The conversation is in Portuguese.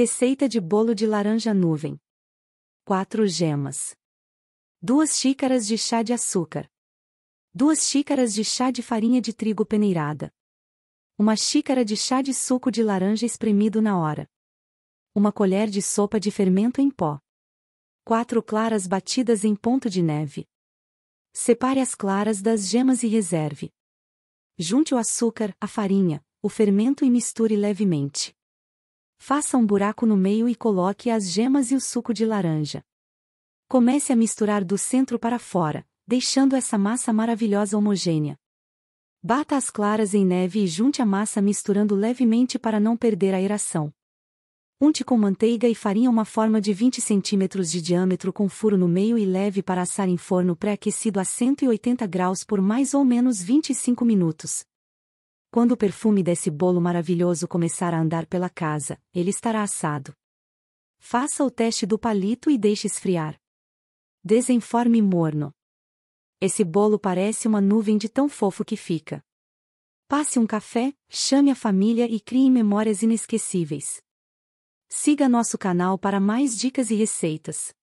Receita de bolo de laranja nuvem. 4 gemas. 2 xícaras de chá de açúcar. 2 xícaras de chá de farinha de trigo peneirada. 1 xícara de chá de suco de laranja espremido na hora. 1 colher de sopa de fermento em pó. 4 claras batidas em ponto de neve. Separe as claras das gemas e reserve. Junte o açúcar, a farinha, o fermento e misture levemente. Faça um buraco no meio e coloque as gemas e o suco de laranja. Comece a misturar do centro para fora, deixando essa massa maravilhosa homogênea. Bata as claras em neve e junte a massa misturando levemente para não perder a aeração. Unte com manteiga e farinha uma forma de 20 cm de diâmetro com furo no meio e leve para assar em forno pré-aquecido a 180 graus por mais ou menos 25 minutos, quando o perfume desse bolo maravilhoso começar a andar pela casa, ele estará assado. Faça o teste do palito e deixe esfriar. Desenforme morno. Esse bolo parece uma nuvem de tão fofo que fica. Passe um café, chame a família e crie memórias inesquecíveis. Siga nosso canal para mais dicas e receitas.